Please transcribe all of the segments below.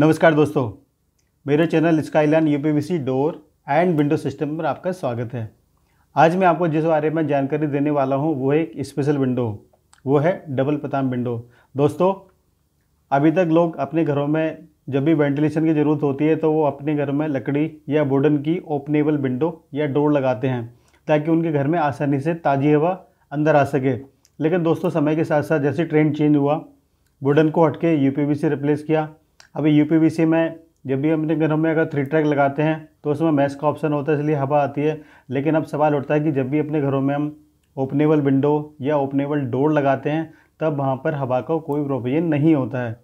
नमस्कार दोस्तों मेरे channel skyline UPVC door and window system पर आपका स्वागत है आज मैं आपको जिस बारे में जानकारी देने वाला हूं वो है एक स्पेशल विंडो वो है डबल पताम विंडो दोस्तों अभी तक लोग अपने घरों में जब भी वेंटिलेशन की ज़रूरत होती है तो वो अपने घर में लकड़ी या वुडन की ओपनेबल विंडो या डोर लगाते हैं ताकि उनके घर में आसानी से ताज़ी हवा अंदर आ सके लेकिन दोस्तों समय के साथ साथ जैसे ट्रेंड चेंज हुआ वुडन को हटके यूपीवीसी रिप्लेस किया अभी यू में जब भी हम अपने घरों में अगर थ्री ट्रैक लगाते हैं तो उसमें मैस का ऑप्शन होता है इसलिए हवा आती है लेकिन अब सवाल उठता है कि जब भी अपने घरों में हम ओपनेबल विंडो या ओपनेबल डोर लगाते हैं तब वहाँ पर हवा का कोई प्रोविजन नहीं होता है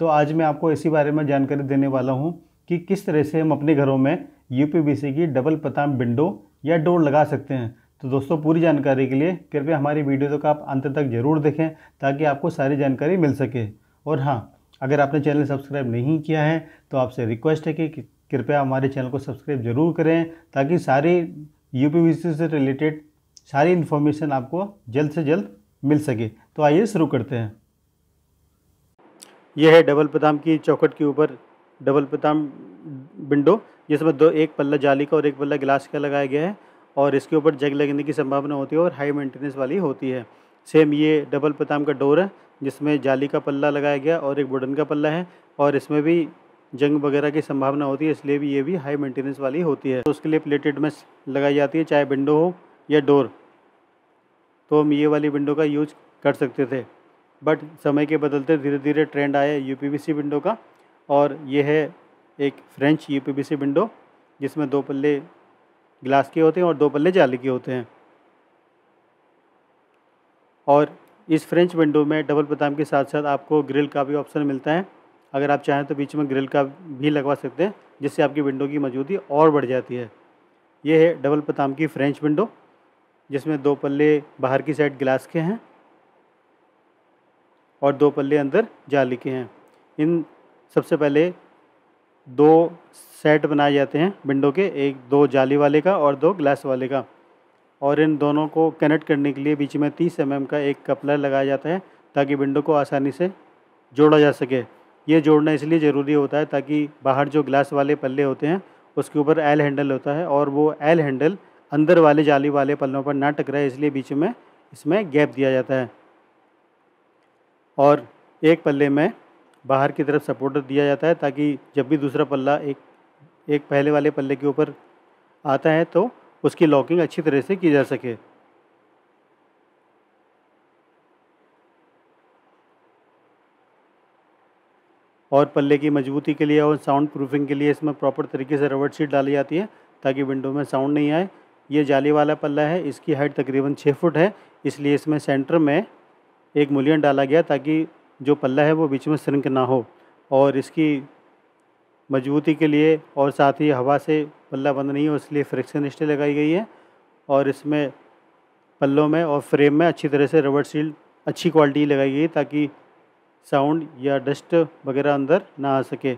तो आज मैं आपको इसी बारे में जानकारी देने वाला हूँ कि किस तरह से हम अपने घरों में यू की डबल पताम विंडो या डोर लगा सकते हैं तो दोस्तों पूरी जानकारी के लिए कृपया हमारी वीडियो तक आप अंत तक ज़रूर देखें ताकि आपको सारी जानकारी मिल सके और हाँ अगर आपने चैनल सब्सक्राइब नहीं किया है तो आपसे रिक्वेस्ट है कि कृपया हमारे चैनल को सब्सक्राइब ज़रूर करें ताकि सारी यू से रिलेटेड सारी इन्फॉर्मेशन आपको जल्द से जल्द मिल सके तो आइए शुरू करते हैं यह है डबल पताम की चौखट के ऊपर डबल पताम विंडो जिसमें दो एक पल्ला जाली का और एक पल्ला गिलास का लगाया गया है और इसके ऊपर जग लगने की संभावना होती है और हाई मेंटेनेंस वाली होती है सेम ये डबल पताम का डोर है जिसमें जाली का पल्ला लगाया गया और एक वुडन का पल्ला है और इसमें भी जंग वगैरह की संभावना होती है इसलिए भी ये भी हाई मेंटेनेंस वाली होती है तो उसके लिए प्लेटेड में लगाई जाती है चाहे विंडो हो या डोर तो हम ये वाली विंडो का यूज कर सकते थे बट समय के बदलते धीरे धीरे ट्रेंड आया यू विंडो का और ये है एक फ्रेंच यू विंडो जिसमें दो पल्ले ग्लास के होते हैं और दो पल्ले जाली के होते हैं और इस फ्रेंच विंडो में डबल बदाम के साथ साथ आपको ग्रिल का भी ऑप्शन मिलता है अगर आप चाहें तो बीच में ग्रिल का भी लगवा सकते हैं जिससे आपकी विंडो की मौजूदगी और बढ़ जाती है ये है डबल पताम की फ्रेंच विंडो जिसमें दो पल्ले बाहर की साइड गिलास के हैं और दो पल्ले अंदर जाली के हैं इन सबसे पहले दो सेट बनाए जाते हैं विंडो के एक दो जाली वाले का और दो ग्लास वाले का और इन दोनों को कनेक्ट करने के लिए बीच में 30 एम का एक कपलर लगाया जाता है ताकि विंडो को आसानी से जोड़ा जा सके ये जोड़ना इसलिए ज़रूरी होता है ताकि बाहर जो ग्लास वाले पल्ले होते हैं उसके ऊपर एल हैंडल होता है और वो एल हैंडल अंदर वाले जाली वाले पल्लों पर ना टकराए इसलिए बीच में इसमें गैप दिया जाता है और एक पल्ले में बाहर की तरफ सपोर्टर दिया जाता है ताकि जब भी दूसरा पल्ला एक एक पहले वाले पल्ले के ऊपर आता है तो उसकी लॉकिंग अच्छी तरह से की जा सके और पल्ले की मजबूती के लिए और साउंड प्रूफिंग के लिए इसमें प्रॉपर तरीके से रबड़ शीट डाली जाती है ताकि विंडो में साउंड नहीं आए ये जाली वाला पल्ला है इसकी हाइट तकरीबन छः फुट है इसलिए इसमें सेंटर में एक मुलियन डाला गया ताकि जो पल्ला है वो बीच में सरंक ना हो और इसकी मजबूती के लिए और साथ ही हवा से पल्ला बंद नहीं है इसलिए फ्रिक्शन स्टे लगाई गई है और इसमें पल्लों में और फ्रेम में अच्छी तरह से रबर सील्ड अच्छी क्वालिटी लगाई गई ताकि साउंड या डस्ट वगैरह अंदर ना आ सके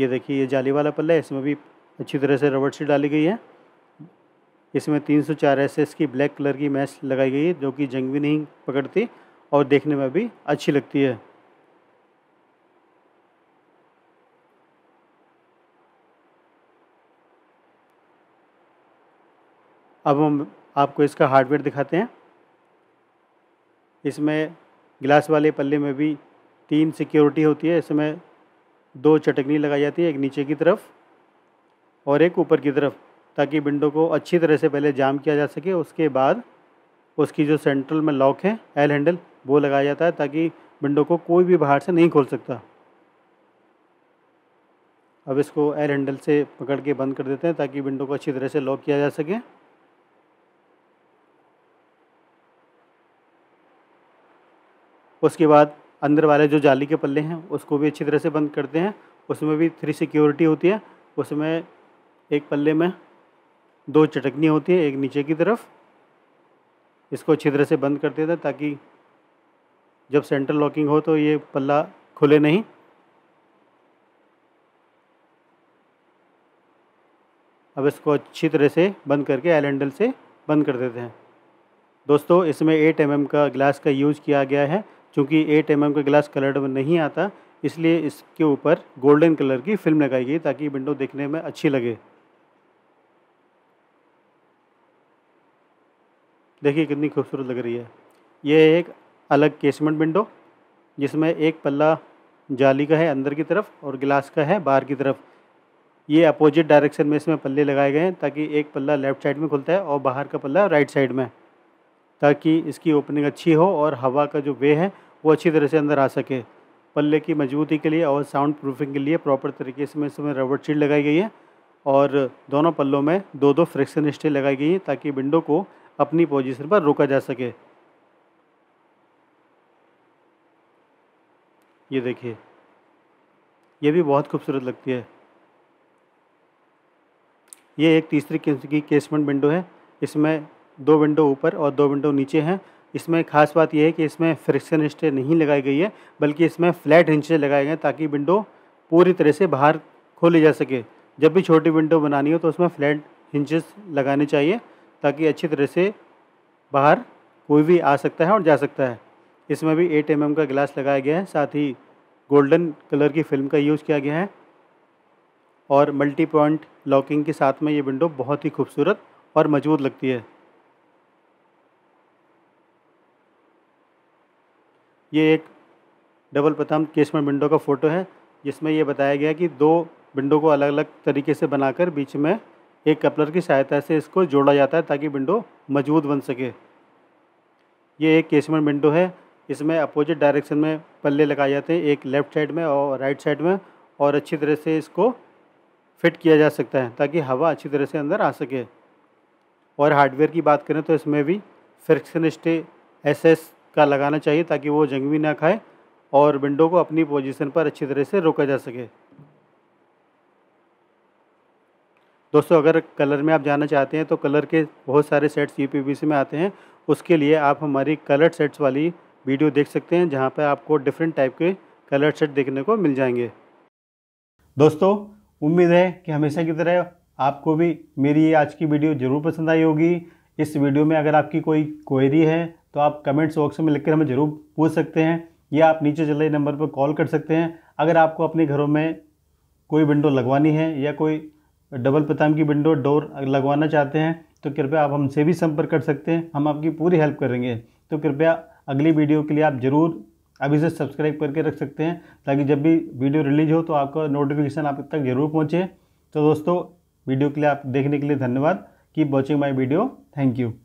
ये देखिए ये जाली वाला पल्ला है इसमें भी अच्छी तरह से रबर सील डाली गई है इसमें तीन सौ चार एस की ब्लैक कलर की मैच लगाई गई है जो कि जंग भी नहीं पकड़ती और देखने में भी अच्छी लगती है अब हम आपको इसका हार्डवेयर दिखाते हैं इसमें गिलास वाले पल्ले में भी तीन सिक्योरिटी होती है इसमें दो चटकनी लगाई जाती है एक नीचे की तरफ और एक ऊपर की तरफ ताकि विंडो को अच्छी तरह से पहले जाम किया जा सके उसके बाद उसकी जो सेंट्रल में लॉक है एल हैंडल वो लगाया जाता है ताकि विंडो को कोई भी बाहर से नहीं खोल सकता अब इसको एल हैंडल से पकड़ के बंद कर देते हैं ताकि विंडो को अच्छी तरह से लॉक किया जा सके उसके बाद अंदर वाले जो जाली के पल्ले हैं उसको भी अच्छी तरह से बंद करते हैं उसमें भी थ्री सिक्योरिटी होती है उसमें एक पल्ले में दो चटकनी होती है एक नीचे की तरफ इसको अच्छी तरह से बंद कर देते हैं ताकि जब सेंटर लॉकिंग हो तो ये पल्ला खुले नहीं अब इसको अच्छी तरह से बंद करके एल एंडल से बंद कर देते हैं दोस्तों इसमें एट एम mm का ग्लास का यूज़ किया गया है चूँकि एट एम का ग्लास कलर्ड में नहीं आता इसलिए इसके ऊपर गोल्डन कलर की फिल्म लगाई गई ताकि विंडो देखने में अच्छी लगे देखिए कितनी खूबसूरत लग रही है ये एक अलग केसमेंट विंडो जिसमें एक पल्ला जाली का है अंदर की तरफ और गिलास का है बाहर की तरफ ये अपोजिट डायरेक्शन में इसमें पल्ले लगाए गए हैं ताकि एक पल्ला लेफ्ट साइड में खुलता है और बाहर का पल्ला राइट साइड में ताकि इसकी ओपनिंग अच्छी हो और हवा का जो वे है वो अच्छी तरह से अंदर आ सके पल्ले की मजबूती के लिए और साउंड प्रूफिंग के लिए प्रॉपर तरीके से इसमें रबड़ शीट लगाई गई है और दोनों पल्लों में दो दो फ्रिक्शन स्टे लगाई गई है ताकि विंडो को अपनी पोजीशन पर रोका जा सके ये देखिए ये भी बहुत खूबसूरत लगती है ये एक तीसरी किस्म की केसमेंट विंडो है इसमें दो विंडो ऊपर और दो विंडो नीचे हैं इसमें खास बात यह है कि इसमें फ्रिक्शन स्टे नहीं लगाई गई है बल्कि इसमें फ्लैट हिंचें लगाए गए ताकि विंडो पूरी तरह से बाहर खोली जा सके जब भी छोटी विंडो बनानी हो तो उसमें फ्लैट हिंचेस लगाने चाहिए ताकि अच्छी तरह से बाहर कोई भी आ सकता है और जा सकता है इसमें भी एट एम mm का ग्लास लगाया गया है साथ ही गोल्डन कलर की फिल्म का यूज़ किया गया है और मल्टी पॉइंट लॉकिंग के साथ में ये विंडो बहुत ही खूबसूरत और मजबूत लगती है ये एक डबल प्रथम केसमेंट विंडो का फ़ोटो है जिसमें यह बताया गया कि दो विंडो को अलग अलग तरीके से बनाकर बीच में एक कपलर की सहायता से इसको जोड़ा जाता है ताकि विंडो मजबूत बन सके ये एक केसमेंट विंडो है इसमें अपोजिट डायरेक्शन में पल्ले लगाए जाते हैं एक लेफ़्ट साइड में और राइट साइड में और अच्छी तरह से इसको फिट किया जा सकता है ताकि हवा अच्छी तरह से अंदर आ सके और हार्डवेयर की बात करें तो इसमें भी फ्रिक्शन स्टे एस एस का लगाना चाहिए ताकि वो जंग भी ना खाए और विंडो को अपनी पोजीशन पर अच्छी तरह से रोका जा सके दोस्तों अगर कलर में आप जाना चाहते हैं तो कलर के बहुत सारे सेट्स यूपीबीसी में आते हैं उसके लिए आप हमारी कलर सेट्स वाली वीडियो देख सकते हैं जहाँ पर आपको डिफरेंट टाइप के कलर सेट देखने को मिल जाएंगे दोस्तों उम्मीद है कि हमेशा की तरह आपको भी मेरी ये आज की वीडियो ज़रूर पसंद आई होगी इस वीडियो में अगर आपकी कोई क्वेरी है तो आप कमेंट्स बॉक्स में लिखकर हमें ज़रूर पूछ सकते हैं या आप नीचे चल रहे नंबर पर कॉल कर सकते हैं अगर आपको अपने घरों में कोई विंडो लगवानी है या कोई डबल पताम की विंडो डोर लगवाना चाहते हैं तो कृपया आप हमसे भी संपर्क कर सकते हैं हम आपकी पूरी हेल्प करेंगे तो कृपया अगली वीडियो के लिए आप ज़रूर अभी से सब्सक्राइब करके रख सकते हैं ताकि जब भी वीडियो रिलीज हो तो आपका नोटिफिकेशन आप तक ज़रूर पहुँचे तो दोस्तों वीडियो के लिए आप देखने के लिए धन्यवाद keep watching my video thank you